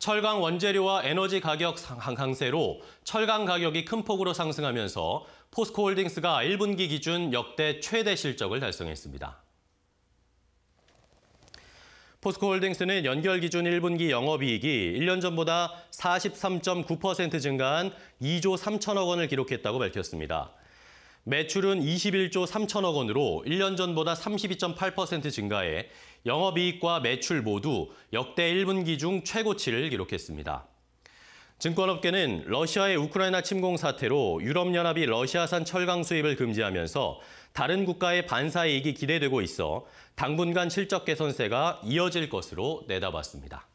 철강 원재료와 에너지 가격 상 강세로 철강 가격이 큰 폭으로 상승하면서 포스코홀딩스가 1분기 기준 역대 최대 실적을 달성했습니다. 포스코홀딩스는 연결 기준 1분기 영업이익이 1년 전보다 43.9% 증가한 2조 3천억 원을 기록했다고 밝혔습니다. 매출은 21조 3천억 원으로 1년 전보다 32.8% 증가해 영업이익과 매출 모두 역대 1분기 중 최고치를 기록했습니다. 증권업계는 러시아의 우크라이나 침공 사태로 유럽연합이 러시아산 철강 수입을 금지하면서 다른 국가의 반사 이익이 기대되고 있어 당분간 실적 개선세가 이어질 것으로 내다봤습니다.